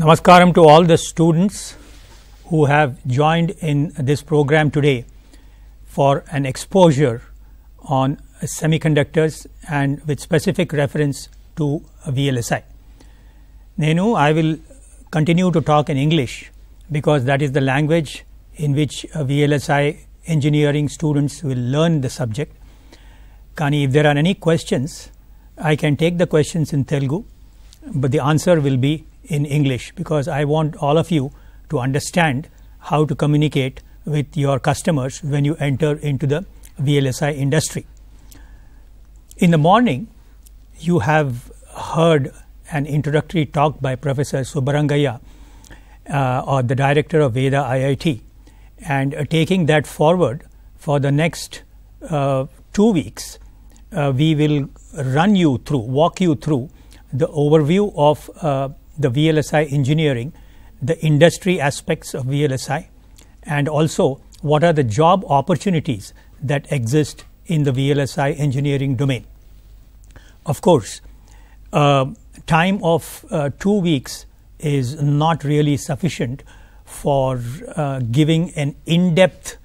Namaskaram to all the students who have joined in this program today for an exposure on semiconductors and with specific reference to VLSI. Nenu, I will continue to talk in English because that is the language in which uh, VLSI engineering students will learn the subject. Kani, if there are any questions, I can take the questions in Telugu, but the answer will be in English because I want all of you to understand how to communicate with your customers when you enter into the VLSI industry. In the morning, you have heard an introductory talk by Professor Subarangaya, uh, or the director of Veda IIT, and uh, taking that forward for the next uh, two weeks, uh, we will run you through, walk you through the overview of uh, the VLSI engineering, the industry aspects of VLSI, and also what are the job opportunities that exist in the VLSI engineering domain. Of course, uh, time of uh, two weeks is not really sufficient for uh, giving an in-depth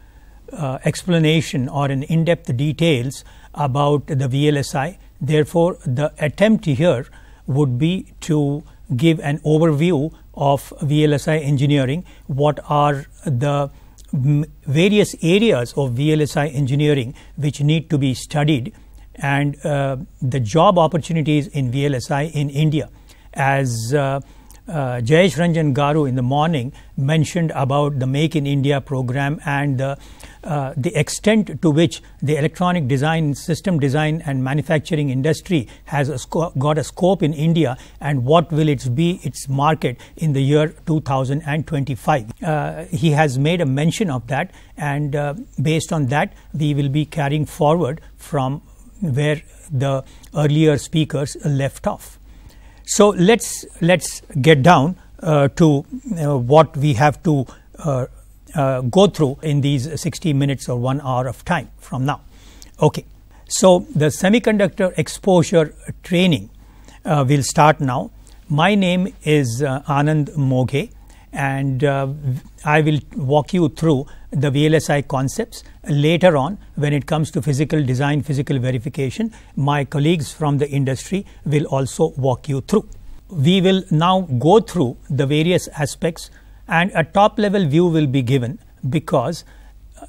uh, explanation or an in-depth details about the VLSI. Therefore, the attempt here would be to give an overview of VLSI engineering, what are the various areas of VLSI engineering which need to be studied and uh, the job opportunities in VLSI in India. As uh, uh, Jayesh Ranjan Garu in the morning mentioned about the Make in India program and the uh, the extent to which the electronic design, system design and manufacturing industry has a got a scope in India and what will it be its market in the year 2025. Uh, he has made a mention of that and uh, based on that we will be carrying forward from where the earlier speakers left off. So let's let's get down uh, to uh, what we have to uh, go through in these 60 minutes or one hour of time from now. Okay, so the semiconductor exposure training uh, will start now. My name is uh, Anand Moghe and uh, I will walk you through the VLSI concepts. Later on, when it comes to physical design, physical verification, my colleagues from the industry will also walk you through. We will now go through the various aspects and a top level view will be given because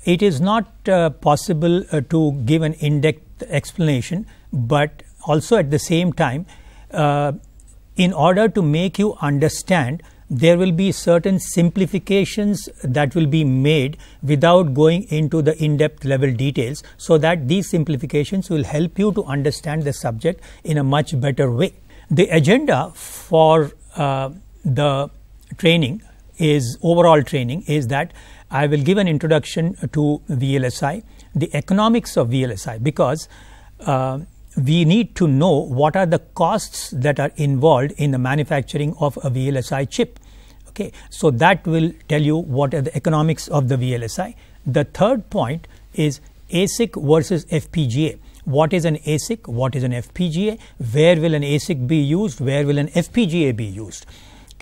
it is not uh, possible uh, to give an in-depth explanation but also at the same time uh, in order to make you understand there will be certain simplifications that will be made without going into the in-depth level details so that these simplifications will help you to understand the subject in a much better way. The agenda for uh, the training is overall training is that I will give an introduction to VLSI, the economics of VLSI because uh, we need to know what are the costs that are involved in the manufacturing of a VLSI chip. Okay, so that will tell you what are the economics of the VLSI. The third point is ASIC versus FPGA. What is an ASIC? What is an FPGA? Where will an ASIC be used? Where will an FPGA be used?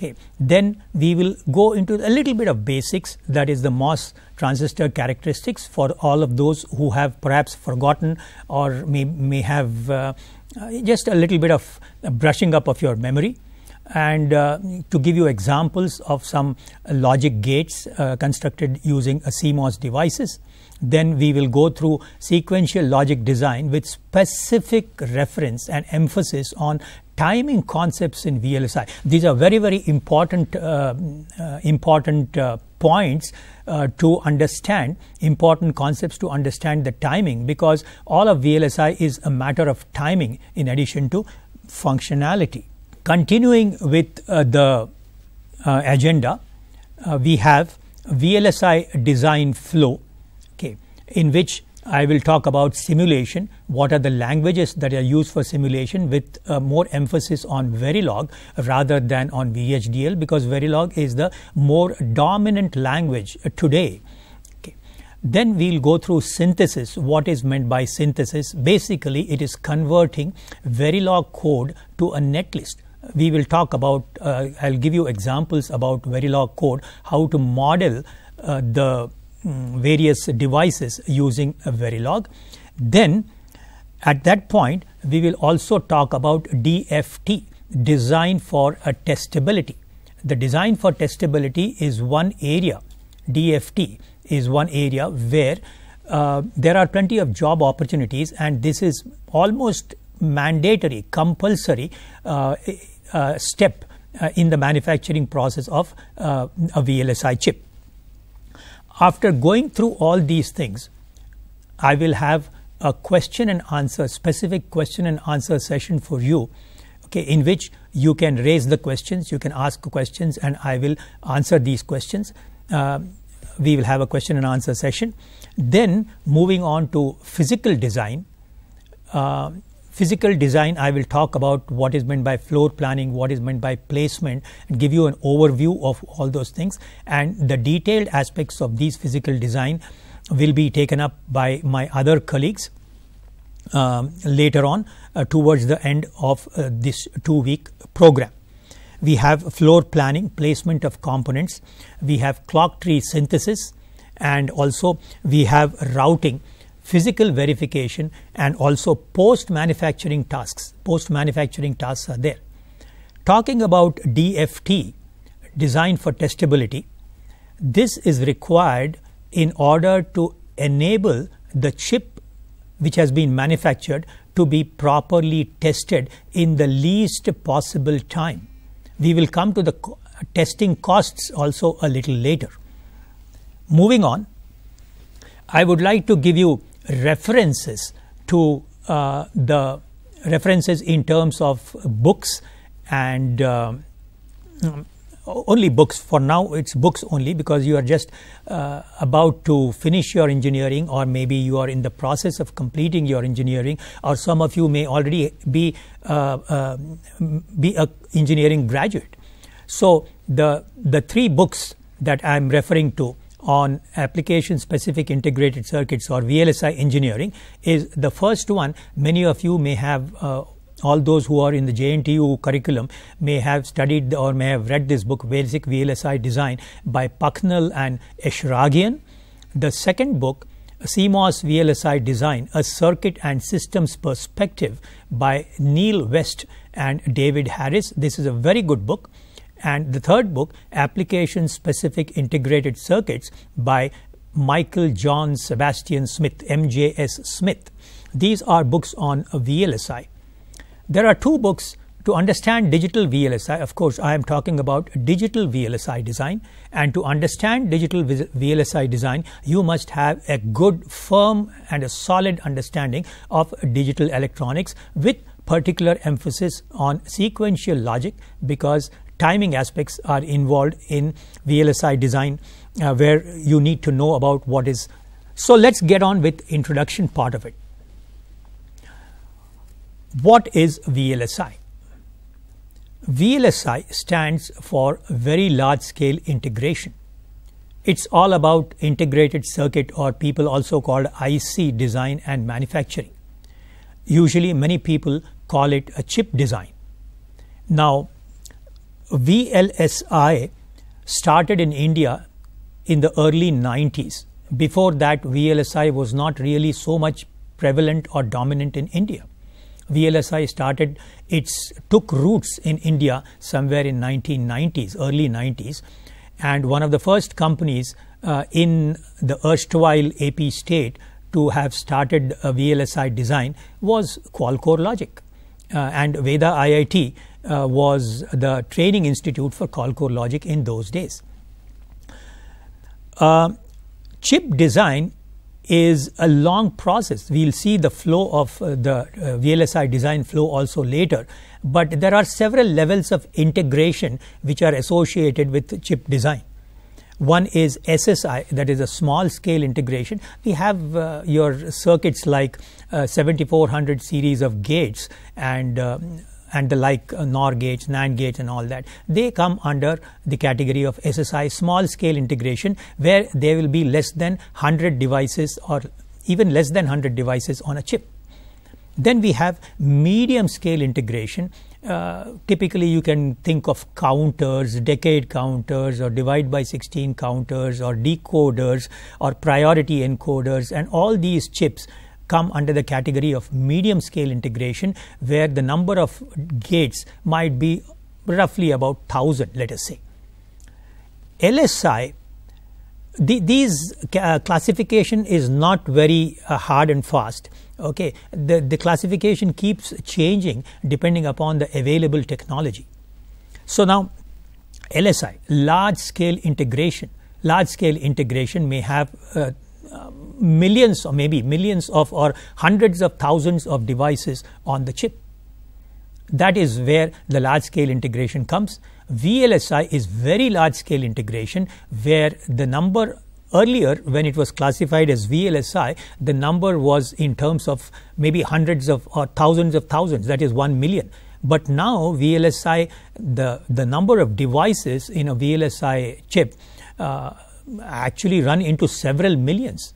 Okay. Then we will go into a little bit of basics that is the MOS transistor characteristics for all of those who have perhaps forgotten or may, may have uh, just a little bit of brushing up of your memory and uh, to give you examples of some logic gates uh, constructed using a CMOS devices. Then we will go through sequential logic design with specific reference and emphasis on timing concepts in VLSI. These are very, very important, uh, uh, important uh, points uh, to understand, important concepts to understand the timing because all of VLSI is a matter of timing in addition to functionality. Continuing with uh, the uh, agenda, we have VLSI design flow okay, in which I will talk about simulation, what are the languages that are used for simulation with uh, more emphasis on Verilog rather than on VHDL because Verilog is the more dominant language uh, today. Then we'll go through synthesis. What is meant by synthesis? Basically, it is converting Verilog code to a netlist we will talk about, uh, I'll give you examples about Verilog code, how to model uh, the Mm, various devices using Verilog. Then at that point we will also talk about DFT design for testability. The design for testability is one area DFT is one area where uh, there are plenty of job opportunities and this is almost mandatory compulsory uh, uh, step uh, in the manufacturing process of uh, a VLSI chip after going through all these things, I will have a question and answer, specific question and answer session for you, okay, in which you can raise the questions, you can ask questions, and I will answer these questions. Uh, we will have a question and answer session. Then moving on to physical design, uh, physical design, I will talk about what is meant by floor planning, what is meant by placement, and give you an overview of all those things. And the detailed aspects of these physical design will be taken up by my other colleagues um, later on uh, towards the end of uh, this two week program. We have floor planning, placement of components, we have clock tree synthesis, and also we have routing physical verification and also post manufacturing tasks. Post manufacturing tasks are there. Talking about DFT, design for testability, this is required in order to enable the chip which has been manufactured to be properly tested in the least possible time. We will come to the co testing costs also a little later. Moving on, I would like to give you references to uh, the references in terms of books and um, only books for now it's books only because you are just uh, about to finish your engineering or maybe you are in the process of completing your engineering or some of you may already be uh, uh be a engineering graduate so the the three books that i'm referring to on application specific integrated circuits or VLSI engineering is the first one many of you may have uh, all those who are in the JNTU curriculum may have studied or may have read this book Basic VLSI Design by Pucknell and Eshragian. The second book CMOS VLSI Design A Circuit and Systems Perspective by Neil West and David Harris. This is a very good book and the third book, Application Specific Integrated Circuits by Michael John Sebastian Smith, MJS Smith. These are books on VLSI. There are two books to understand digital VLSI, of course, I am talking about digital VLSI design. And to understand digital VLSI design, you must have a good, firm, and a solid understanding of digital electronics with particular emphasis on sequential logic because timing aspects are involved in VLSI design uh, where you need to know about what is. So let's get on with introduction part of it. What is VLSI? VLSI stands for Very Large Scale Integration. It's all about integrated circuit or people also called IC design and manufacturing. Usually many people call it a chip design. Now VLSI started in India in the early 90s. Before that, VLSI was not really so much prevalent or dominant in India. VLSI started it took roots in India somewhere in 1990s, early 90s, and one of the first companies uh, in the erstwhile AP state to have started a VLSI design was Qualcore Logic, uh, and Veda IIT uh, was the training institute for Colcore logic in those days. Uh, chip design is a long process. We'll see the flow of uh, the uh, VLSI design flow also later, but there are several levels of integration which are associated with chip design. One is SSI, that is a small scale integration. We have uh, your circuits like uh, 7400 series of gates and um, and the like uh, NOR gates, NAND gates and all that. They come under the category of SSI small scale integration where there will be less than 100 devices or even less than 100 devices on a chip. Then we have medium scale integration. Uh, typically, you can think of counters, decade counters, or divide by 16 counters, or decoders, or priority encoders, and all these chips come under the category of medium scale integration where the number of gates might be roughly about 1000 let us say. LSI the, these uh, classification is not very uh, hard and fast okay the, the classification keeps changing depending upon the available technology. So now LSI large scale integration large scale integration may have uh, millions or maybe millions of or hundreds of thousands of devices on the chip. That is where the large scale integration comes. VLSI is very large scale integration where the number earlier when it was classified as VLSI, the number was in terms of maybe hundreds of or thousands of thousands, that is 1 million. But now VLSI, the, the number of devices in a VLSI chip uh, actually run into several millions.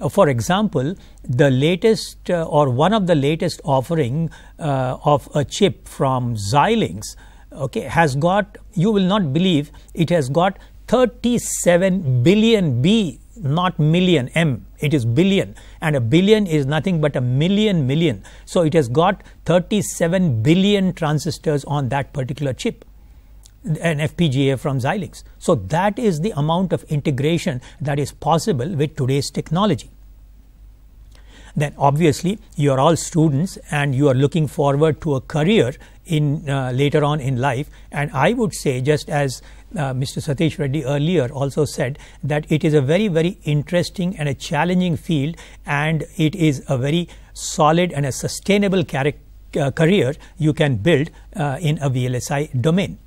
Uh, for example, the latest uh, or one of the latest offering uh, of a chip from Xilinx okay, has got, you will not believe, it has got 37 billion B, not million M, it is billion. And a billion is nothing but a million million. So it has got 37 billion transistors on that particular chip an FPGA from Xilinx. So that is the amount of integration that is possible with today's technology. Then obviously you are all students and you are looking forward to a career in uh, later on in life and I would say just as uh, Mr. Satish Reddy earlier also said that it is a very very interesting and a challenging field and it is a very solid and a sustainable uh, career you can build uh, in a VLSI domain.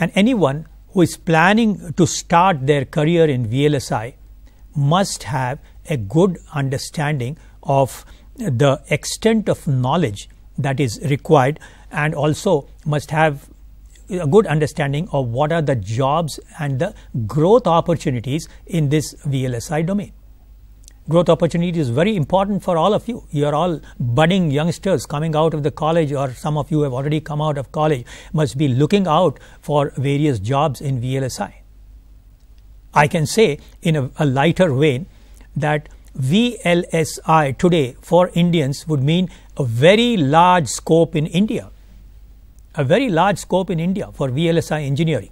And anyone who is planning to start their career in VLSI must have a good understanding of the extent of knowledge that is required and also must have a good understanding of what are the jobs and the growth opportunities in this VLSI domain growth opportunity is very important for all of you. You are all budding youngsters coming out of the college or some of you have already come out of college must be looking out for various jobs in VLSI. I can say in a, a lighter vein that VLSI today for Indians would mean a very large scope in India, a very large scope in India for VLSI engineering.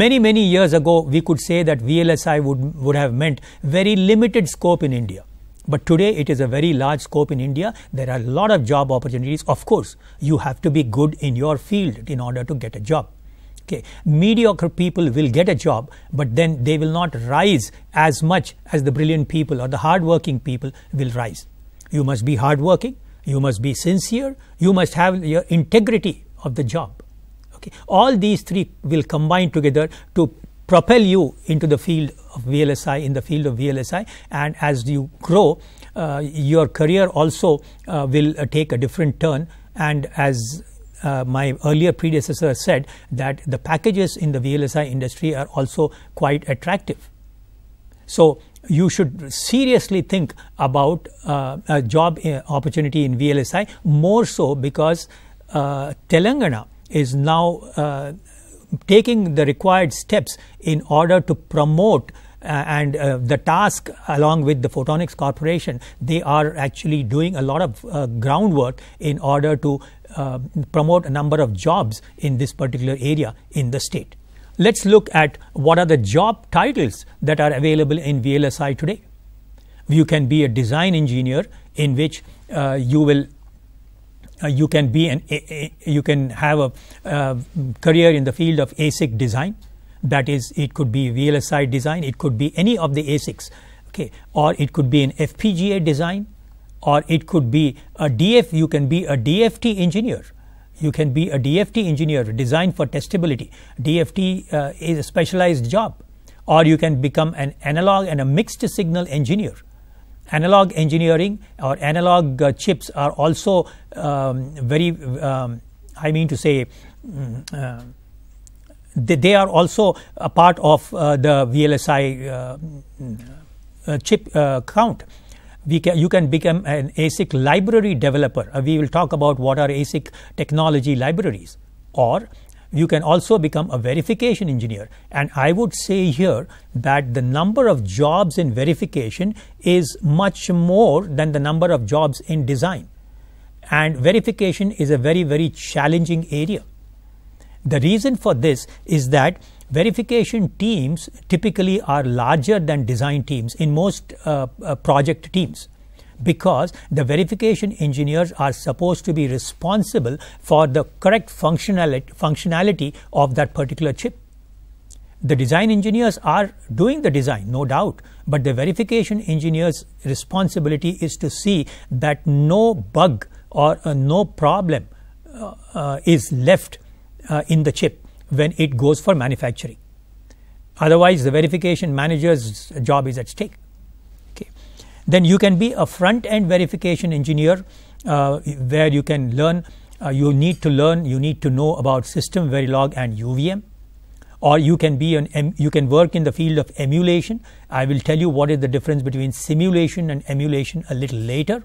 Many, many years ago, we could say that VLSI would, would have meant very limited scope in India. But today it is a very large scope in India. There are a lot of job opportunities. Of course, you have to be good in your field in order to get a job. Okay. Mediocre people will get a job, but then they will not rise as much as the brilliant people or the hardworking people will rise. You must be hardworking, you must be sincere, you must have your integrity of the job. Okay. All these three will combine together to propel you into the field of VLSI in the field of VLSI and as you grow uh, your career also uh, will uh, take a different turn and as uh, my earlier predecessor said that the packages in the VLSI industry are also quite attractive. So you should seriously think about uh, a job uh, opportunity in VLSI more so because Telangana is now uh, taking the required steps in order to promote uh, and uh, the task along with the photonics corporation they are actually doing a lot of uh, groundwork in order to um, promote a number of jobs in this particular area in the state let's look at what are the job titles that are available in VLSI today you can be a design engineer in which uh, you will uh, you can be an a, a, you can have a uh, career in the field of ASIC design. That is, it could be VLSI design, it could be any of the ASICs, okay, or it could be an FPGA design, or it could be a DF. You can be a DFT engineer. You can be a DFT engineer, design for testability. DFT uh, is a specialized job, or you can become an analog and a mixed signal engineer analog engineering or analog uh, chips are also um, very um, I mean to say mm, uh, they, they, are also a part of uh, the VLSI uh, uh, chip uh, count. We can, you can become an ASIC library developer. we will talk about what are ASIC technology libraries or you can also become a verification engineer. And I would say here that the number of jobs in verification is much more than the number of jobs in design. And verification is a very, very challenging area. The reason for this is that verification teams typically are larger than design teams in most uh, uh, project teams because the verification engineers are supposed to be responsible for the correct functionality of that particular chip. The design engineers are doing the design, no doubt, but the verification engineer's responsibility is to see that no bug or uh, no problem uh, uh, is left uh, in the chip when it goes for manufacturing. Otherwise, the verification manager's job is at stake then you can be a front end verification engineer uh, where you can learn uh, you need to learn you need to know about system verilog and uvm or you can be an you can work in the field of emulation i will tell you what is the difference between simulation and emulation a little later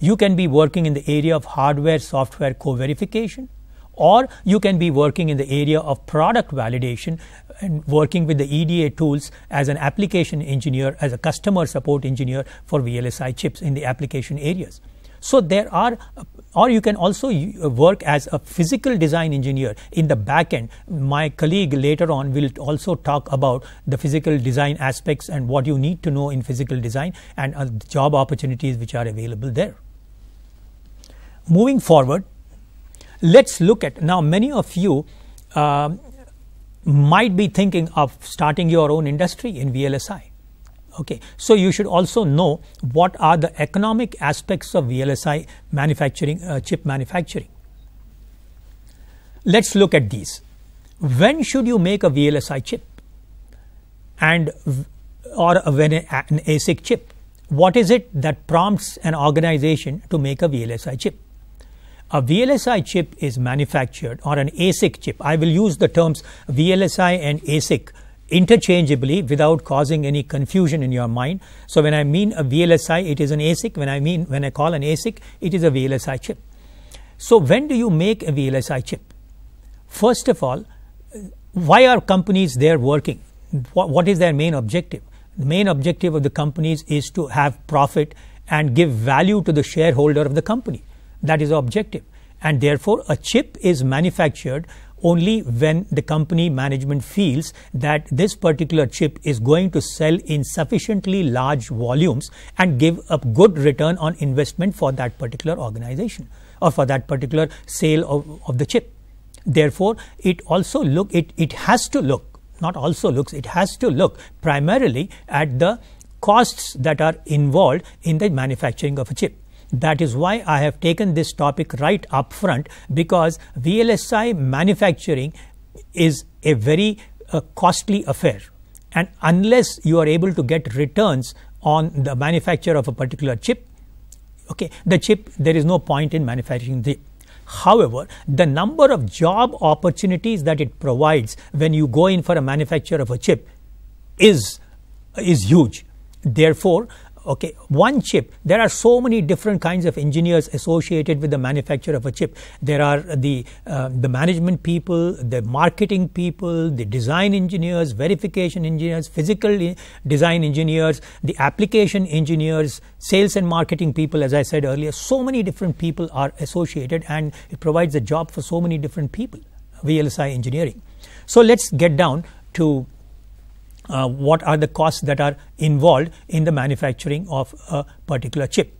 you can be working in the area of hardware software co-verification or you can be working in the area of product validation and working with the EDA tools as an application engineer, as a customer support engineer for VLSI chips in the application areas. So there are, or you can also uh, work as a physical design engineer in the back end. My colleague later on will also talk about the physical design aspects and what you need to know in physical design and uh, job opportunities which are available there. Moving forward, let's look at now many of you uh, might be thinking of starting your own industry in VLSI. Okay, so you should also know what are the economic aspects of VLSI manufacturing, uh, chip manufacturing. Let's look at these. When should you make a VLSI chip? And or when a, an ASIC chip? What is it that prompts an organization to make a VLSI chip? A VLSI chip is manufactured or an ASIC chip. I will use the terms VLSI and ASIC interchangeably without causing any confusion in your mind. So when I mean a VLSI, it is an ASIC. When I mean when I call an ASIC, it is a VLSI chip. So when do you make a VLSI chip? First of all, why are companies there working? What, what is their main objective? The main objective of the companies is to have profit and give value to the shareholder of the company. That is the objective. And therefore, a chip is manufactured only when the company management feels that this particular chip is going to sell in sufficiently large volumes and give a good return on investment for that particular organization or for that particular sale of, of the chip. Therefore, it also look it, it has to look not also looks it has to look primarily at the costs that are involved in the manufacturing of a chip. That is why I have taken this topic right up front because VLSI manufacturing is a very uh, costly affair. And unless you are able to get returns on the manufacture of a particular chip, okay, the chip, there is no point in manufacturing the However, the number of job opportunities that it provides when you go in for a manufacture of a chip is, is huge. Therefore, okay one chip there are so many different kinds of engineers associated with the manufacture of a chip there are the uh, the management people the marketing people the design engineers verification engineers physical design engineers the application engineers sales and marketing people as i said earlier so many different people are associated and it provides a job for so many different people vlsi engineering so let's get down to uh, what are the costs that are involved in the manufacturing of a particular chip.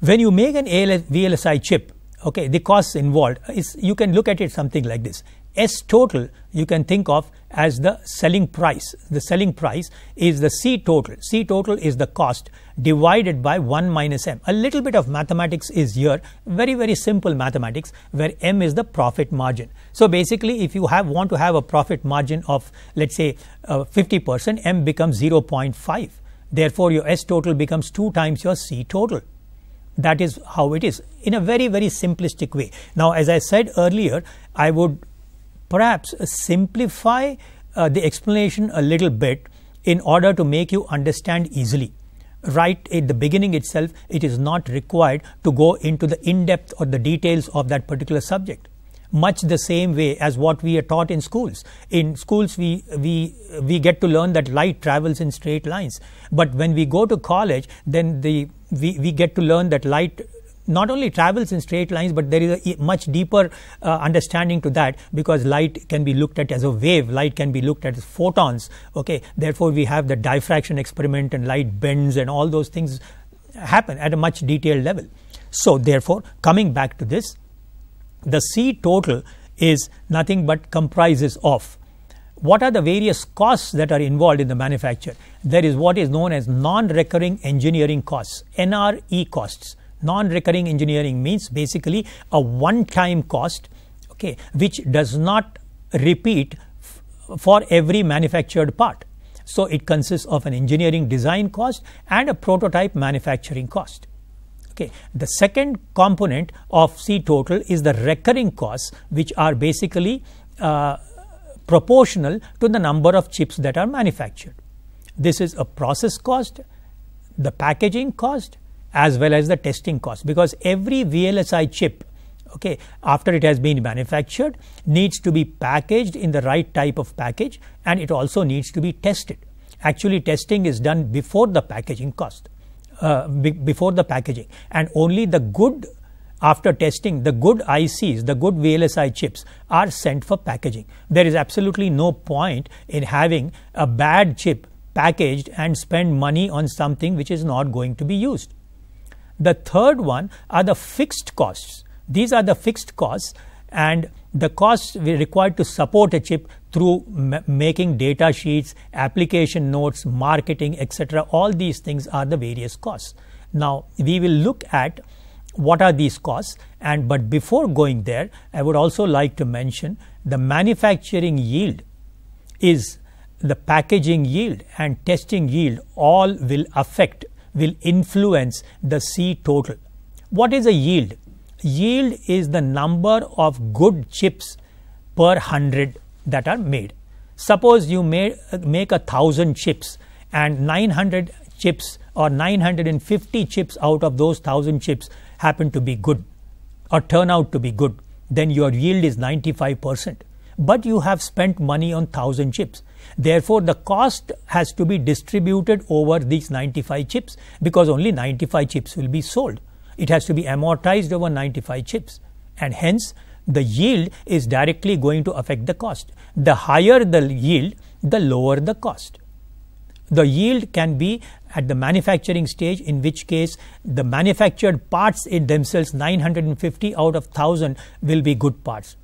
When you make an ALS, VLSI chip, okay, the costs involved is you can look at it something like this. S total you can think of as the selling price. The selling price is the C total. C total is the cost divided by 1 minus M. A little bit of mathematics is here, very very simple mathematics where M is the profit margin. So basically if you have want to have a profit margin of let's say 50% uh, M becomes 0.5. Therefore your S total becomes 2 times your C total. That is how it is in a very very simplistic way. Now as I said earlier I would perhaps uh, simplify uh, the explanation a little bit in order to make you understand easily. Right at the beginning itself, it is not required to go into the in-depth or the details of that particular subject. Much the same way as what we are taught in schools. In schools, we, we, we get to learn that light travels in straight lines. But when we go to college, then the, we, we get to learn that light not only travels in straight lines but there is a much deeper uh, understanding to that because light can be looked at as a wave light can be looked at as photons okay therefore we have the diffraction experiment and light bends and all those things happen at a much detailed level so therefore coming back to this the c total is nothing but comprises of what are the various costs that are involved in the manufacture? There is what is known as non recurring engineering costs, NRE costs. Non recurring engineering means basically a one time cost okay, which does not repeat for every manufactured part. So it consists of an engineering design cost and a prototype manufacturing cost. Okay. The second component of C total is the recurring costs which are basically uh, proportional to the number of chips that are manufactured. This is a process cost, the packaging cost, as well as the testing cost because every VLSI chip okay after it has been manufactured needs to be packaged in the right type of package and it also needs to be tested actually testing is done before the packaging cost uh, be before the packaging and only the good after testing the good ICs the good VLSI chips are sent for packaging there is absolutely no point in having a bad chip packaged and spend money on something which is not going to be used the third one are the fixed costs. These are the fixed costs and the costs required to support a chip through making data sheets, application notes, marketing, etc. All these things are the various costs. Now, we will look at what are these costs and but before going there, I would also like to mention the manufacturing yield is the packaging yield and testing yield all will affect will influence the C total. What is a yield? Yield is the number of good chips per 100 that are made. Suppose you may, make a thousand chips and 900 chips or 950 chips out of those thousand chips happen to be good or turn out to be good, then your yield is 95 percent. But you have spent money on thousand chips. Therefore, the cost has to be distributed over these 95 chips because only 95 chips will be sold. It has to be amortized over 95 chips and hence the yield is directly going to affect the cost. The higher the yield, the lower the cost. The yield can be at the manufacturing stage in which case the manufactured parts in themselves 950 out of 1000 will be good parts.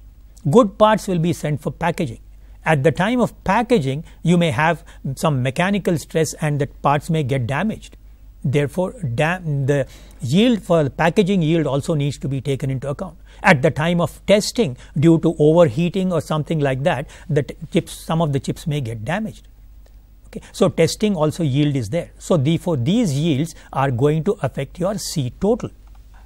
Good parts will be sent for packaging at the time of packaging you may have some mechanical stress and the parts may get damaged therefore the yield for the packaging yield also needs to be taken into account at the time of testing due to overheating or something like that the chips some of the chips may get damaged okay so testing also yield is there so therefore these yields are going to affect your c total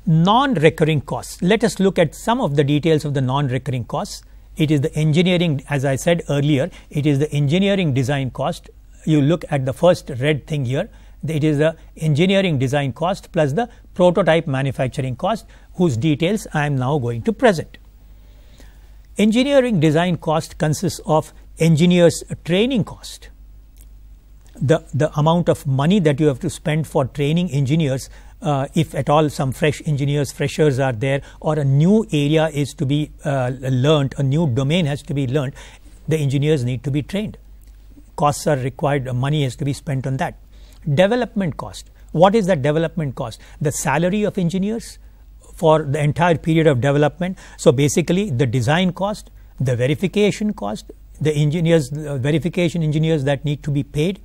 non recurring costs let us look at some of the details of the non recurring costs it is the engineering, as I said earlier, it is the engineering design cost. You look at the first red thing here. It is the engineering design cost plus the prototype manufacturing cost whose details I am now going to present. Engineering design cost consists of engineers training cost. The, the amount of money that you have to spend for training engineers uh, if at all some fresh engineers, freshers are there, or a new area is to be uh, learned, a new domain has to be learned, the engineers need to be trained. Costs are required, money has to be spent on that. Development cost. What is that development cost? The salary of engineers for the entire period of development. So basically, the design cost, the verification cost, the engineers, the uh, verification engineers that need to be paid,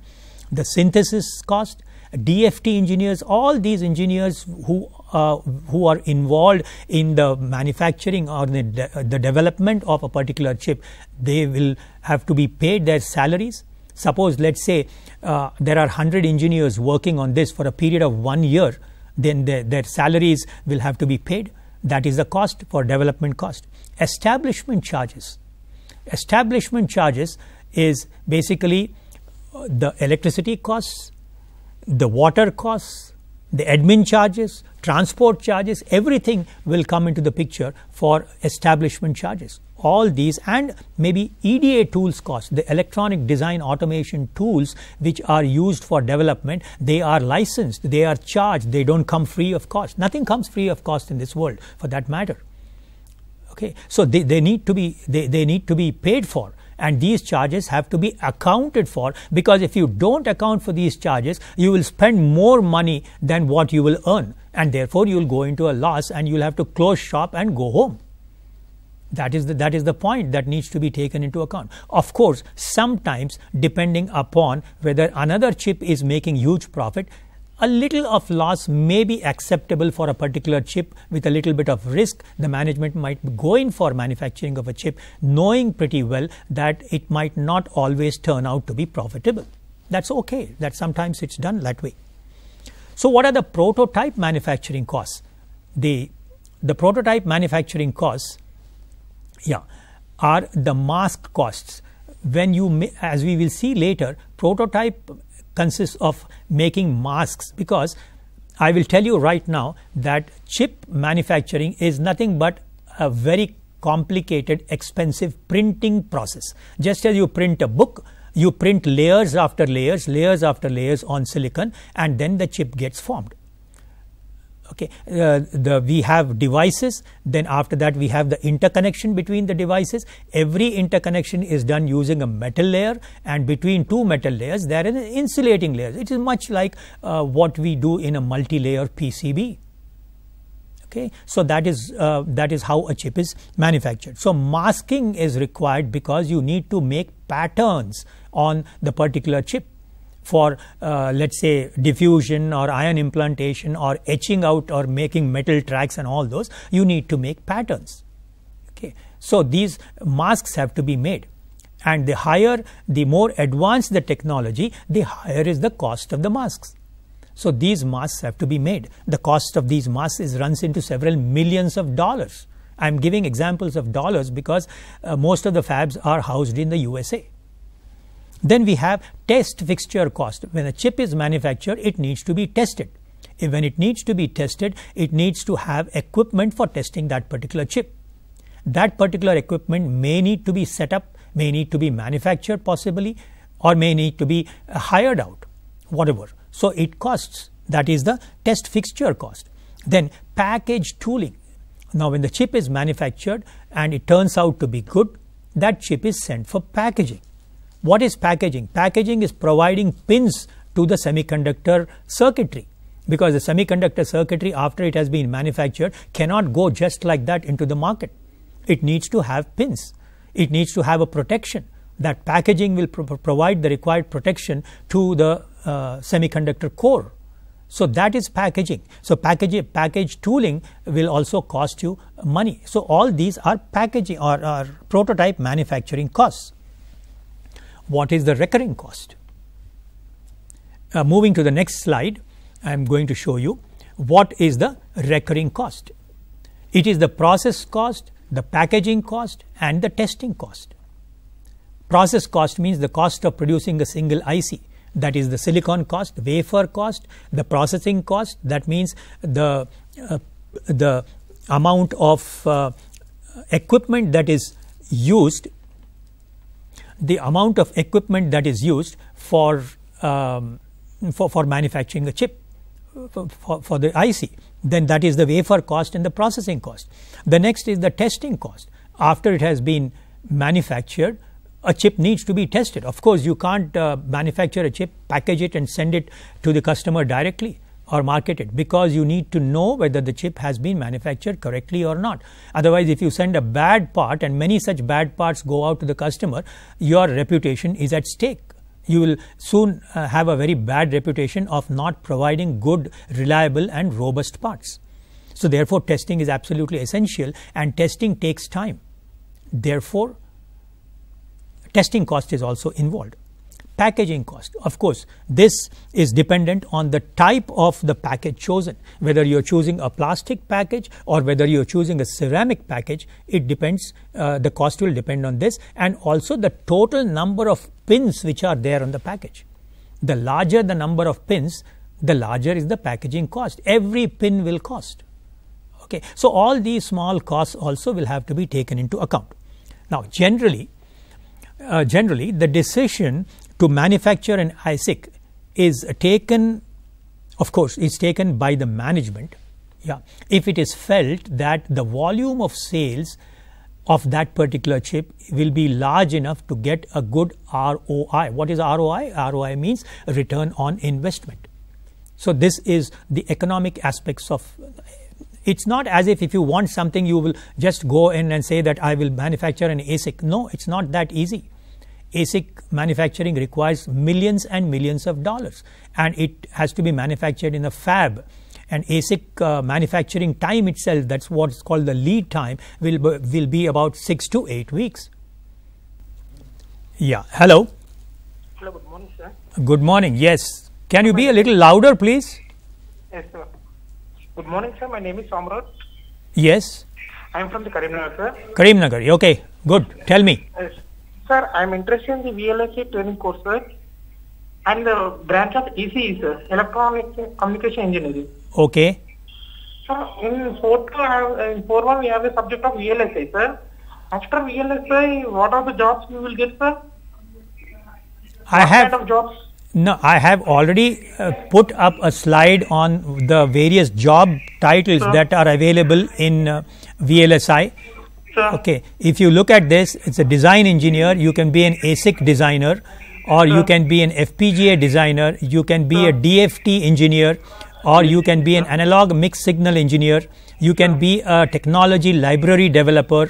the synthesis cost, DFT engineers, all these engineers who uh, who are involved in the manufacturing or the, de the development of a particular chip, they will have to be paid their salaries. Suppose, let's say, uh, there are 100 engineers working on this for a period of one year, then their, their salaries will have to be paid. That is the cost for development cost. Establishment charges. Establishment charges is basically uh, the electricity costs the water costs, the admin charges, transport charges, everything will come into the picture for establishment charges. All these and maybe EDA tools cost, the electronic design automation tools which are used for development, they are licensed, they are charged, they don't come free of cost. Nothing comes free of cost in this world for that matter. Okay, so they, they need to be they, they need to be paid for and these charges have to be accounted for because if you don't account for these charges you will spend more money than what you will earn and therefore you will go into a loss and you will have to close shop and go home that is the that is the point that needs to be taken into account of course sometimes depending upon whether another chip is making huge profit a little of loss may be acceptable for a particular chip with a little bit of risk. The management might go in for manufacturing of a chip knowing pretty well that it might not always turn out to be profitable. That's okay, that sometimes it's done that way. So, what are the prototype manufacturing costs? The, the prototype manufacturing costs yeah, are the mask costs when you as we will see later prototype consists of making masks because I will tell you right now that chip manufacturing is nothing but a very complicated, expensive printing process. Just as you print a book, you print layers after layers, layers after layers on silicon, and then the chip gets formed okay uh, the we have devices then after that we have the interconnection between the devices every interconnection is done using a metal layer and between two metal layers there is an insulating layer. it is much like uh, what we do in a multi-layer PCB okay so that is uh, that is how a chip is manufactured so masking is required because you need to make patterns on the particular chip for uh, let's say diffusion or ion implantation or etching out or making metal tracks and all those you need to make patterns okay so these masks have to be made and the higher the more advanced the technology the higher is the cost of the masks so these masks have to be made the cost of these masks is, runs into several millions of dollars i'm giving examples of dollars because uh, most of the fabs are housed in the usa then we have test fixture cost. When a chip is manufactured, it needs to be tested. When it needs to be tested, it needs to have equipment for testing that particular chip. That particular equipment may need to be set up, may need to be manufactured possibly, or may need to be uh, hired out, whatever. So it costs. That is the test fixture cost. Then package tooling. Now when the chip is manufactured and it turns out to be good, that chip is sent for packaging. What is packaging? Packaging is providing pins to the semiconductor circuitry because the semiconductor circuitry after it has been manufactured cannot go just like that into the market. It needs to have pins. It needs to have a protection. That packaging will pro provide the required protection to the uh, semiconductor core. So that is packaging. So package, package tooling will also cost you money. So all these are packaging or, or prototype manufacturing costs what is the recurring cost. Uh, moving to the next slide, I am going to show you what is the recurring cost. It is the process cost, the packaging cost and the testing cost. Process cost means the cost of producing a single IC that is the silicon cost, wafer cost, the processing cost that means the, uh, the amount of uh, equipment that is used the amount of equipment that is used for um, for, for manufacturing the chip for, for, for the IC then that is the wafer cost and the processing cost. The next is the testing cost after it has been manufactured a chip needs to be tested. Of course, you can't uh, manufacture a chip, package it and send it to the customer directly or marketed because you need to know whether the chip has been manufactured correctly or not. Otherwise, if you send a bad part and many such bad parts go out to the customer, your reputation is at stake. You will soon uh, have a very bad reputation of not providing good, reliable, and robust parts. So, therefore, testing is absolutely essential and testing takes time. Therefore, testing cost is also involved packaging cost. Of course, this is dependent on the type of the package chosen. Whether you're choosing a plastic package or whether you're choosing a ceramic package, it depends, uh, the cost will depend on this and also the total number of pins which are there on the package. The larger the number of pins, the larger is the packaging cost. Every pin will cost. Okay, so all these small costs also will have to be taken into account. Now, generally, uh, generally the decision to manufacture an ISIC is taken, of course, is taken by the management. Yeah, if it is felt that the volume of sales of that particular chip will be large enough to get a good ROI. What is ROI? ROI means return on investment. So this is the economic aspects of it's not as if if you want something you will just go in and say that I will manufacture an ASIC. No, it's not that easy. ASIC manufacturing requires millions and millions of dollars, and it has to be manufactured in a fab. And ASIC uh, manufacturing time itself, that's what's called the lead time, will be, will be about six to eight weeks. Yeah. Hello. Hello. Good morning, sir. Good morning. Yes. Can you be a little louder, please? Yes, sir. Good morning, sir. My name is Somrat. Yes. I am from the Karimnagar, sir. Karimnagar. Okay. Good. Tell me. Yes. Sir, I'm interested in the VLSA training course sir, and the branch of ECE, sir, Electronic Communication Engineering. Okay. Sir, in 4 1, we have a subject of VLSA, sir. After VLSA, what are the jobs we will get, sir? I what have. Kind of jobs? No, I have already uh, put up a slide on the various job titles that are available in uh, VLSI. Sir. Okay, if you look at this, it's a design engineer. You can be an ASIC designer, or Sir. you can be an FPGA designer. You can be Sir. a DFT engineer, or you can be an analog mixed signal engineer. You can be a technology library developer.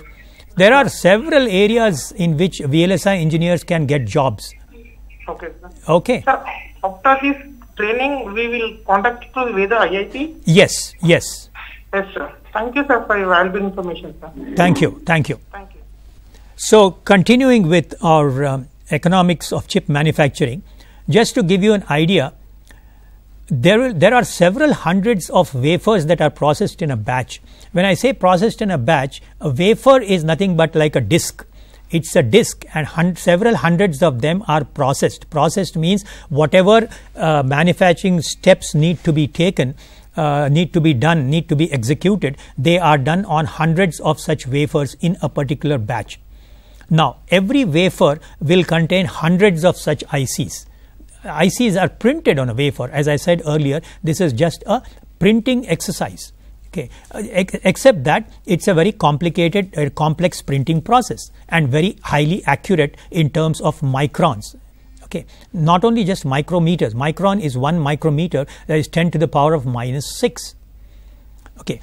There are several areas in which VLSI engineers can get jobs. Okay. Sir. Okay. Sir, after this training, we will contact to the IIT. Yes. Yes. Yes, sir. Thank you, sir, for your valuable information, sir. Thank you. Thank you. Thank you. So, continuing with our um, economics of chip manufacturing, just to give you an idea, there, there are several hundreds of wafers that are processed in a batch. When I say processed in a batch, a wafer is nothing but like a disk. It's a disk and hun several hundreds of them are processed. Processed means whatever uh, manufacturing steps need to be taken uh, need to be done, need to be executed, they are done on hundreds of such wafers in a particular batch. Now, every wafer will contain hundreds of such ICs. ICs are printed on a wafer. As I said earlier, this is just a printing exercise. Okay, uh, except that it's a very complicated, uh, complex printing process and very highly accurate in terms of microns okay not only just micrometers micron is 1 micrometer that is 10 to the power of minus 6 okay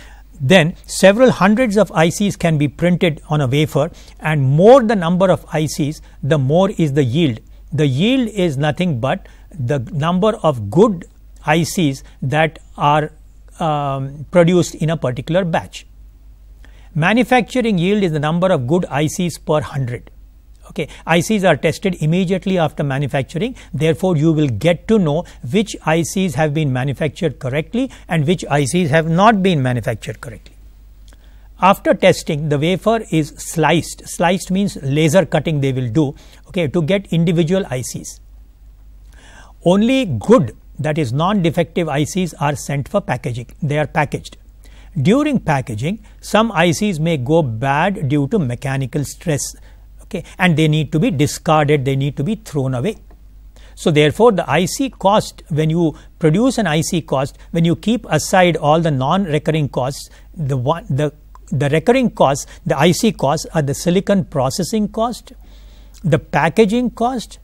then several hundreds of ICs can be printed on a wafer and more the number of ICs the more is the yield the yield is nothing but the number of good ICs that are um, produced in a particular batch manufacturing yield is the number of good ICs per 100 Okay, ICs are tested immediately after manufacturing. Therefore, you will get to know which ICs have been manufactured correctly and which ICs have not been manufactured correctly. After testing, the wafer is sliced. Sliced means laser cutting they will do okay, to get individual ICs. Only good, that is non-defective ICs are sent for packaging. They are packaged. During packaging, some ICs may go bad due to mechanical stress okay and they need to be discarded they need to be thrown away so therefore the ic cost when you produce an ic cost when you keep aside all the non recurring costs the one the the recurring costs the ic costs are the silicon processing cost the packaging cost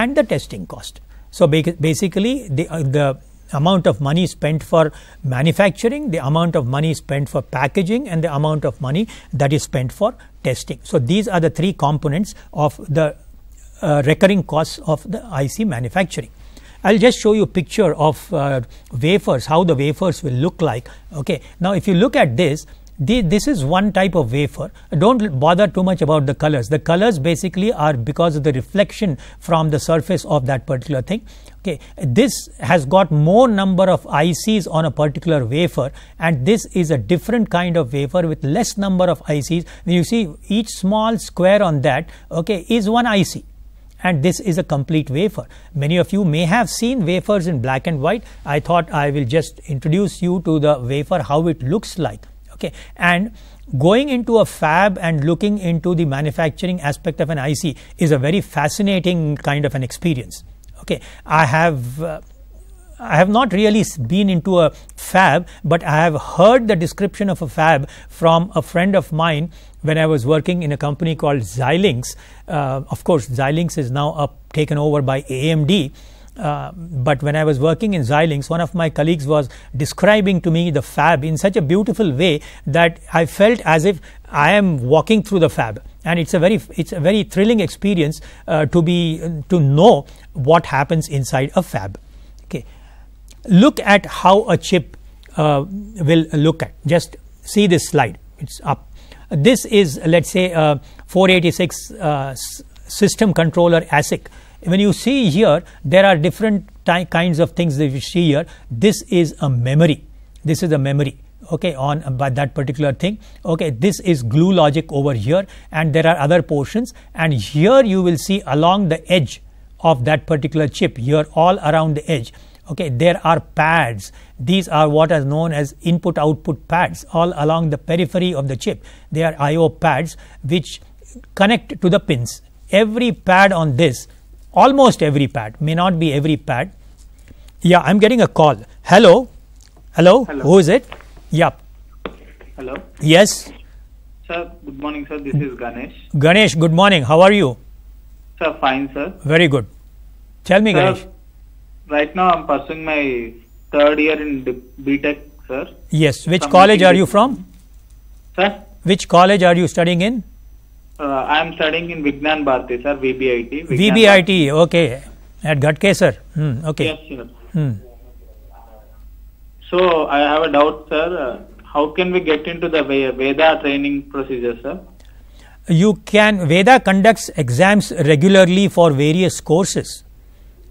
and the testing cost so basically the uh, the amount of money spent for manufacturing, the amount of money spent for packaging, and the amount of money that is spent for testing. So these are the three components of the uh, recurring costs of the IC manufacturing. I'll just show you a picture of uh, wafers, how the wafers will look like. Okay, now if you look at this, this is one type of wafer. Don't bother too much about the colors. The colors basically are because of the reflection from the surface of that particular thing. Okay, this has got more number of ICs on a particular wafer and this is a different kind of wafer with less number of ICs. You see each small square on that okay, is one IC and this is a complete wafer. Many of you may have seen wafers in black and white. I thought I will just introduce you to the wafer how it looks like okay and going into a fab and looking into the manufacturing aspect of an IC is a very fascinating kind of an experience okay I have uh, I have not really been into a fab, but I have heard the description of a fab from a friend of mine when I was working in a company called Xilinx. Uh, of course, Xilinx is now up, taken over by AMD. Uh, but when I was working in Xilinx, one of my colleagues was describing to me the fab in such a beautiful way that I felt as if I am walking through the fab, and it's a very it's a very thrilling experience uh, to be to know what happens inside a fab. Okay, look at how a chip uh, will look at. Just see this slide. It's up. This is let's say 486 uh, system controller ASIC when you see here, there are different kinds of things that you see here. This is a memory. This is a memory okay on uh, by that particular thing okay this is glue logic over here and there are other portions and here you will see along the edge of that particular chip here all around the edge okay there are pads these are what are known as input output pads all along the periphery of the chip they are IO pads which connect to the pins every pad on this almost every pad may not be every pad yeah i'm getting a call hello hello, hello. who is it yeah hello yes sir good morning sir this is ganesh ganesh good morning how are you sir fine sir very good tell me sir, ganesh right now i'm pursuing my third year in btech sir yes which college are you from sir which college are you studying in uh, I am studying in Vignan Bharti, sir, VBIT. Vignan VBIT, okay. At Ghatke, sir. Hmm, okay. Yes, sir. Hmm. So, I have a doubt, sir. Uh, how can we get into the Veda training procedure, sir? You can, Veda conducts exams regularly for various courses.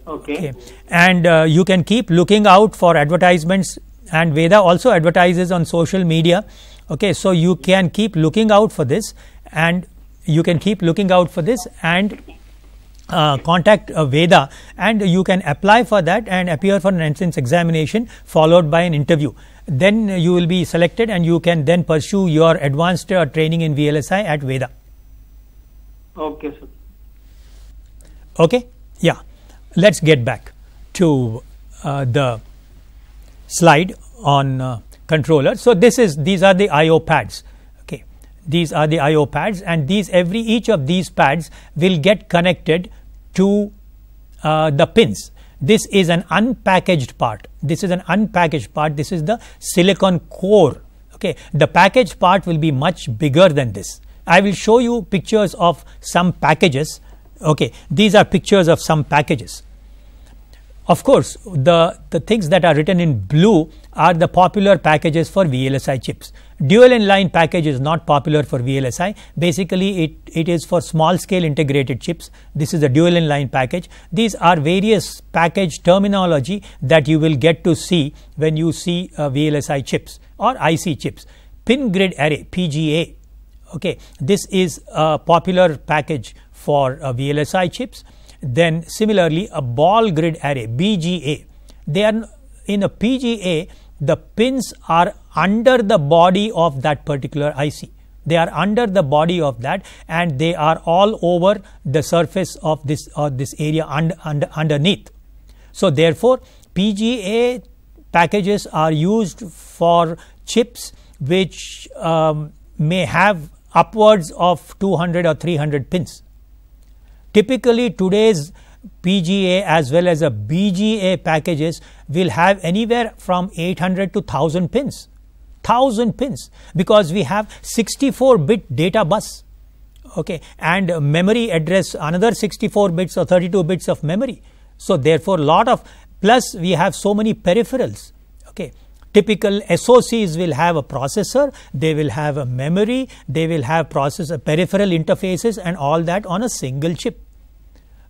Okay. okay. And uh, you can keep looking out for advertisements and Veda also advertises on social media. Okay, so you can keep looking out for this and you can keep looking out for this and uh, contact uh, Veda and you can apply for that and appear for an entrance examination followed by an interview. Then uh, you will be selected and you can then pursue your advanced uh, training in VLSI at Veda. Okay, sir. Okay, yeah. Let's get back to uh, the slide on uh, controller. So this is these are the I/O pads these are the IO pads and these every each of these pads will get connected to uh, the pins. This is an unpackaged part. This is an unpackaged part. This is the silicon core. Okay, the packaged part will be much bigger than this. I will show you pictures of some packages. Okay, these are pictures of some packages. Of course, the, the things that are written in blue are the popular packages for VLSI chips. Dual inline package is not popular for VLSI. Basically, it, it is for small scale integrated chips. This is a dual inline package. These are various package terminology that you will get to see when you see uh, VLSI chips or IC chips. Pin grid array PGA. Okay, this is a popular package for uh, VLSI chips. Then similarly a ball grid array BGA, they are in a PGA the pins are under the body of that particular IC. They are under the body of that and they are all over the surface of this or this area under, under, underneath. So therefore PGA packages are used for chips which um, may have upwards of 200 or 300 pins. Typically today's PGA as well as a BGA packages will have anywhere from 800 to 1000 pins. 1000 pins because we have 64 bit data bus okay and memory address another 64 bits or 32 bits of memory so therefore lot of plus we have so many peripherals okay Typical SOCs will have a processor, they will have a memory, they will have processor uh, peripheral interfaces and all that on a single chip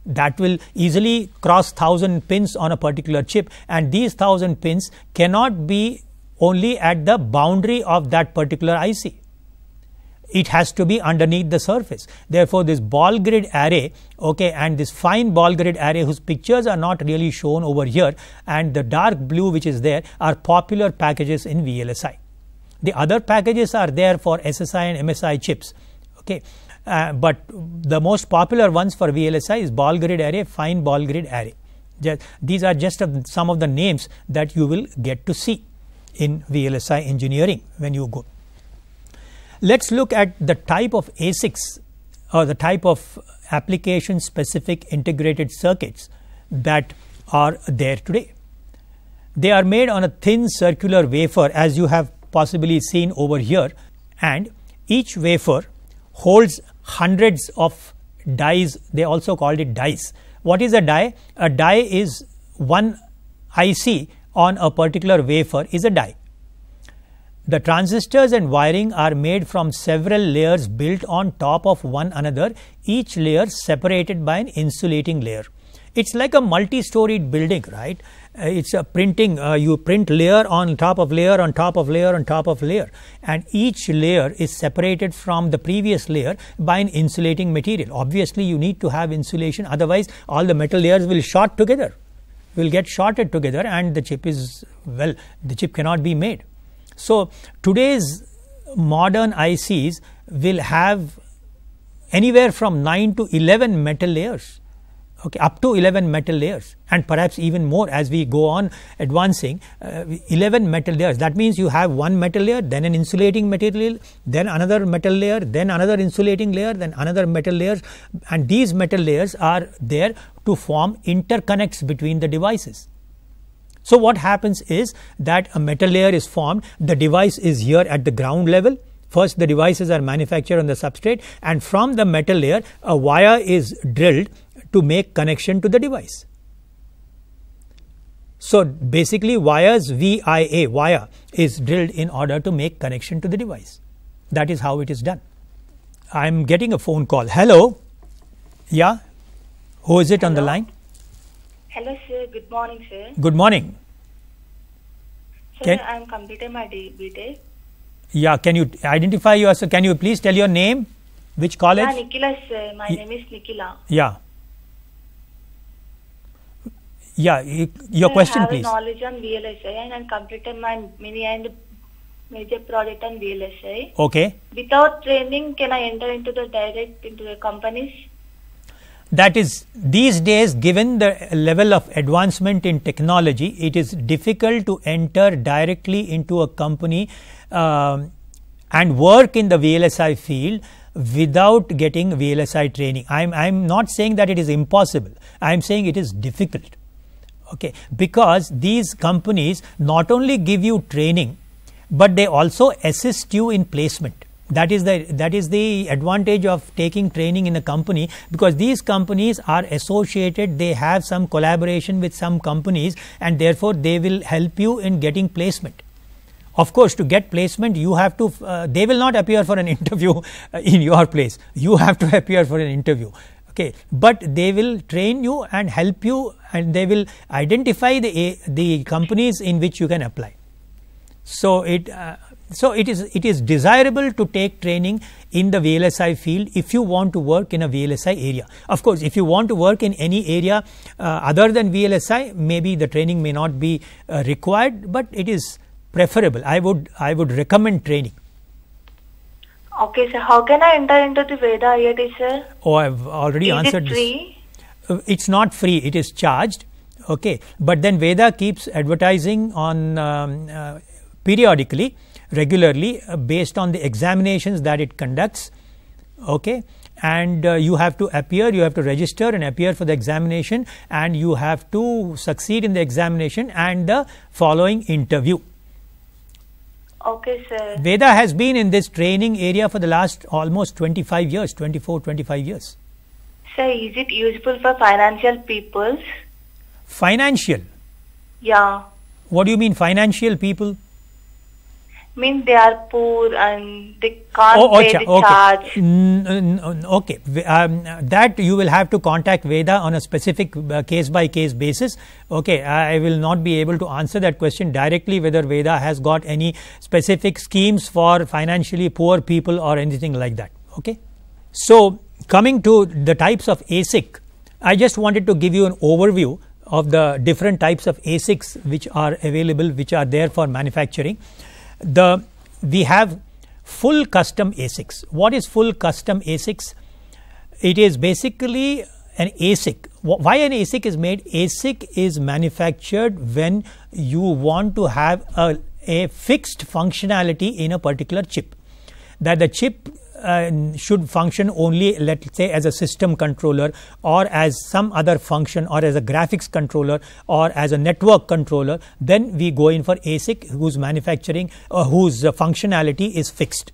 that will easily cross 1000 pins on a particular chip and these 1000 pins cannot be only at the boundary of that particular IC it has to be underneath the surface. Therefore, this ball grid array okay, and this fine ball grid array whose pictures are not really shown over here and the dark blue which is there are popular packages in VLSI. The other packages are there for SSI and MSI chips. Okay. Uh, but the most popular ones for VLSI is ball grid array, fine ball grid array. Just, these are just some of the names that you will get to see in VLSI engineering when you go. Let's look at the type of ASICs or the type of application specific integrated circuits that are there today. They are made on a thin circular wafer as you have possibly seen over here and each wafer holds hundreds of dies they also called it dies. What is a die? A die is one IC on a particular wafer is a die the transistors and wiring are made from several layers built on top of one another, each layer separated by an insulating layer. It's like a multi-storied building, right? Uh, it's a printing, uh, you print layer on top of layer on top of layer on top of layer and each layer is separated from the previous layer by an insulating material. Obviously, you need to have insulation otherwise all the metal layers will short together, will get shorted together and the chip is, well, the chip cannot be made. So, today's modern ICs will have anywhere from 9 to 11 metal layers okay up to 11 metal layers and perhaps even more as we go on advancing uh, 11 metal layers that means you have one metal layer then an insulating material then another metal layer then another insulating layer then another metal layer, and these metal layers are there to form interconnects between the devices so what happens is that a metal layer is formed, the device is here at the ground level. First the devices are manufactured on the substrate and from the metal layer a wire is drilled to make connection to the device. So basically wires VIA wire is drilled in order to make connection to the device. That is how it is done. I am getting a phone call. Hello. Yeah. Who is it Hello. on the line? Hello, sir. Good morning, sir. Good morning. Sir, can, I'm completing my BTEC. Yeah, can you identify yourself? Can you please tell your name? Which college? Yeah, Nikhila, sir. My y name is Nikila. Yeah. Yeah, your sir, question, I have please. knowledge on VLSI and I completed my mini and major project on VLSI. Okay. Without training, can I enter into the direct into the companies? That is these days given the level of advancement in technology it is difficult to enter directly into a company uh, and work in the VLSI field without getting VLSI training. I am I'm not saying that it is impossible I am saying it is difficult okay because these companies not only give you training but they also assist you in placement that is the that is the advantage of taking training in a company because these companies are associated they have some collaboration with some companies and therefore they will help you in getting placement of course to get placement you have to uh, they will not appear for an interview uh, in your place you have to appear for an interview okay but they will train you and help you and they will identify the the companies in which you can apply so it uh, so, it is, it is desirable to take training in the VLSI field if you want to work in a VLSI area. Of course, if you want to work in any area uh, other than VLSI, maybe the training may not be uh, required, but it is preferable. I would, I would recommend training. Okay, sir. How can I enter into the Veda IIT, sir? Oh, I've already is answered it free? this. Uh, it's not free. It is charged. Okay, but then Veda keeps advertising on um, uh, periodically regularly uh, based on the examinations that it conducts okay and uh, you have to appear you have to register and appear for the examination and you have to succeed in the examination and the following interview okay sir veda has been in this training area for the last almost 25 years 24 25 years sir is it useful for financial people financial yeah what do you mean financial people mean they are poor and they can't oh, pay the okay. charge. Mm, okay, um, that you will have to contact Veda on a specific case by case basis. Okay, I will not be able to answer that question directly whether Veda has got any specific schemes for financially poor people or anything like that. Okay, so coming to the types of ASIC, I just wanted to give you an overview of the different types of ASICs which are available, which are there for manufacturing the we have full custom ASICs. What is full custom ASICs? It is basically an ASIC. Why an ASIC is made? ASIC is manufactured when you want to have a, a fixed functionality in a particular chip. That the chip uh, should function only, let's say, as a system controller or as some other function or as a graphics controller or as a network controller, then we go in for ASIC whose manufacturing, uh, whose functionality is fixed.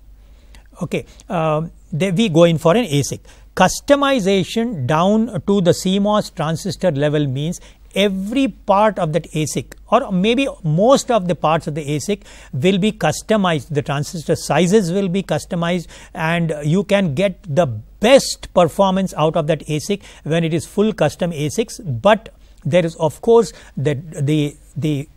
Okay, um, we go in for an ASIC. Customization down to the CMOS transistor level means every part of that ASIC or maybe most of the parts of the ASIC will be customized. The transistor sizes will be customized and you can get the best performance out of that ASIC when it is full custom ASICs. But there is of course the, the, the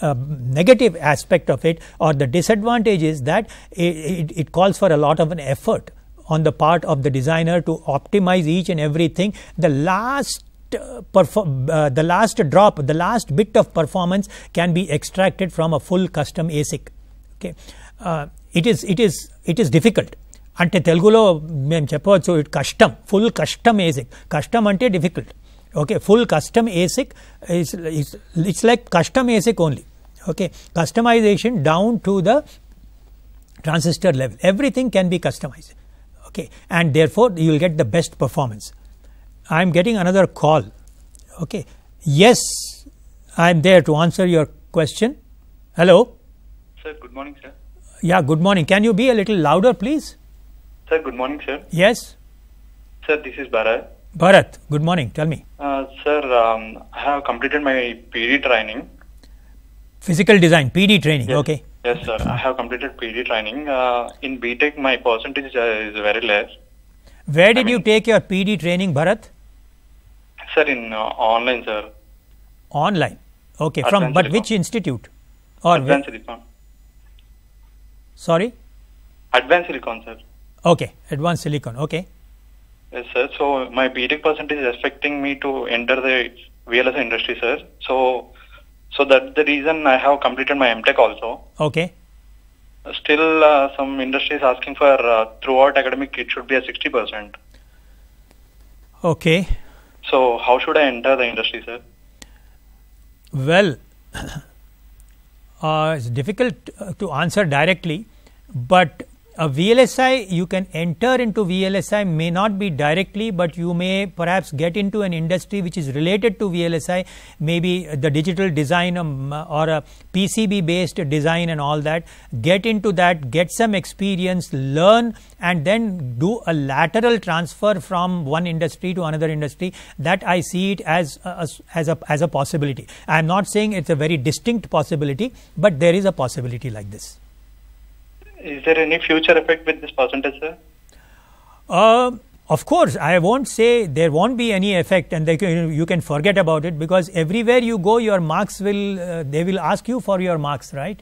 uh, negative aspect of it or the disadvantage is that it, it, it calls for a lot of an effort on the part of the designer to optimize each and everything. The last uh, uh, the last drop, the last bit of performance can be extracted from a full custom ASIC. Okay, uh, it is it is it is difficult. అంటే తెలుగులో మేము చెప్పవచ్చు it కష్టం full custom ASIC కష్టం అంటే difficult okay full custom ASIC it's like custom ASIC only okay customization down to the transistor level everything can be customized okay and therefore you will get the best performance I am getting another call. Okay. Yes, I am there to answer your question. Hello. Sir, good morning, sir. Yeah, good morning. Can you be a little louder, please? Sir, good morning, sir. Yes. Sir, this is Bharat. Bharat, good morning. Tell me. Uh, sir, um, I have completed my PD training. Physical design, PD training, yes. okay. Yes, sir. I have completed PD training. Uh, in BTEC, my percentage uh, is very less. Where did I mean, you take your PD training, Bharat? Sir, in uh, online, sir. Online. Okay. Advanced From but which institute? Or Advanced Silicon. Sorry. Advanced Silicon, sir. Okay, Advanced Silicon. Okay. Yes, sir. So my BTEC percentage is expecting me to enter the VLS industry, sir. So, so that's the reason I have completed my MTech also. Okay still uh, some industries asking for uh, throughout academic it should be a 60%. Okay. So how should I enter the industry, sir? Well, uh, it's difficult to answer directly, but a VLSI you can enter into VLSI may not be directly but you may perhaps get into an industry which is related to VLSI maybe the digital design um, or a PCB based design and all that get into that get some experience learn and then do a lateral transfer from one industry to another industry that I see it as a, as a as a possibility I am not saying it's a very distinct possibility but there is a possibility like this is there any future effect with this percentage, sir? Uh, of course, I won't say there won't be any effect and can, you can forget about it because everywhere you go, your marks will, uh, they will ask you for your marks, right?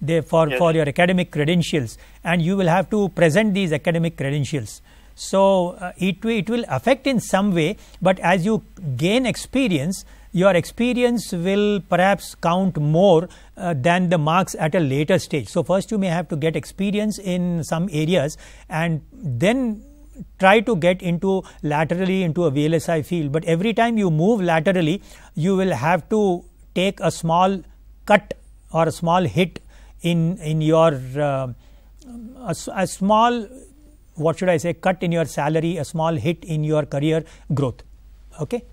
They, for, yes. for your academic credentials and you will have to present these academic credentials. So, uh, it, it will affect in some way, but as you gain experience, your experience will perhaps count more uh, than the marks at a later stage. So, first you may have to get experience in some areas and then try to get into laterally into a VLSI field. But every time you move laterally, you will have to take a small cut or a small hit in, in your uh, a, a small what should I say, cut in your salary, a small hit in your career growth. Okay.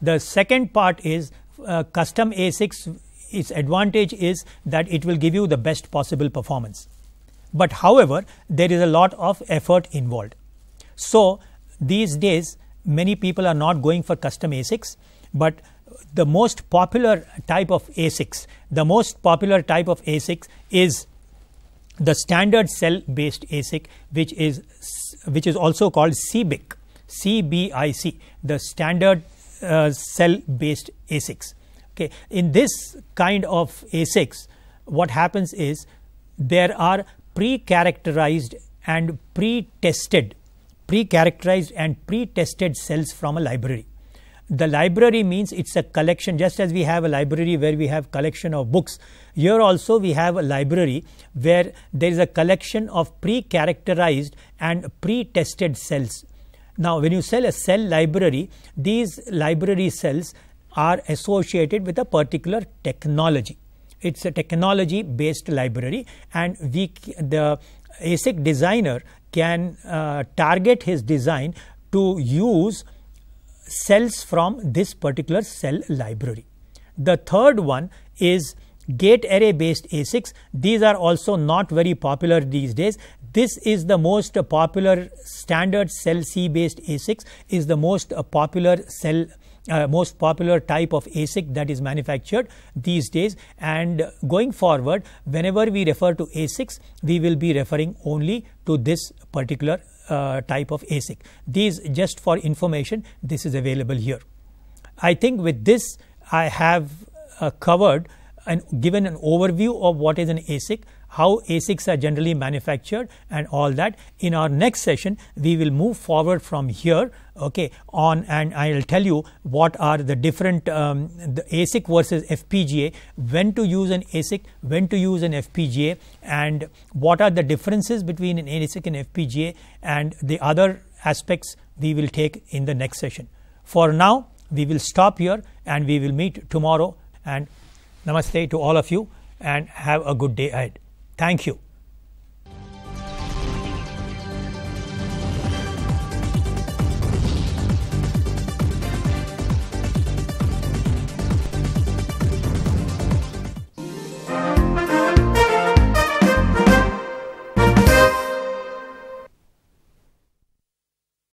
The second part is uh, custom ASICs, its advantage is that it will give you the best possible performance. But however, there is a lot of effort involved. So these days, many people are not going for custom ASICs, but the most popular type of ASICs, the most popular type of ASICs is the standard cell based ASIC which is which is also called CBIC CBIC the standard uh, cell based ASICs okay in this kind of ASICs what happens is there are pre-characterized and pre-tested pre-characterized and pre-tested cells from a library the library means it's a collection just as we have a library where we have collection of books here also we have a library where there is a collection of pre-characterized and pre-tested cells now when you sell a cell library these library cells are associated with a particular technology it's a technology based library and we the asic designer can uh, target his design to use cells from this particular cell library. The third one is gate array based ASICs. These are also not very popular these days. This is the most popular standard cell C based ASICs is the most popular cell uh, most popular type of ASIC that is manufactured these days and going forward whenever we refer to ASICs we will be referring only to this particular uh, type of ASIC. These just for information, this is available here. I think with this, I have uh, covered and given an overview of what is an ASIC, how ASICs are generally manufactured and all that. In our next session, we will move forward from here okay on and I'll tell you what are the different um, the ASIC versus FPGA when to use an ASIC when to use an FPGA and what are the differences between an ASIC and FPGA and the other aspects we will take in the next session for now we will stop here and we will meet tomorrow and namaste to all of you and have a good day ahead thank you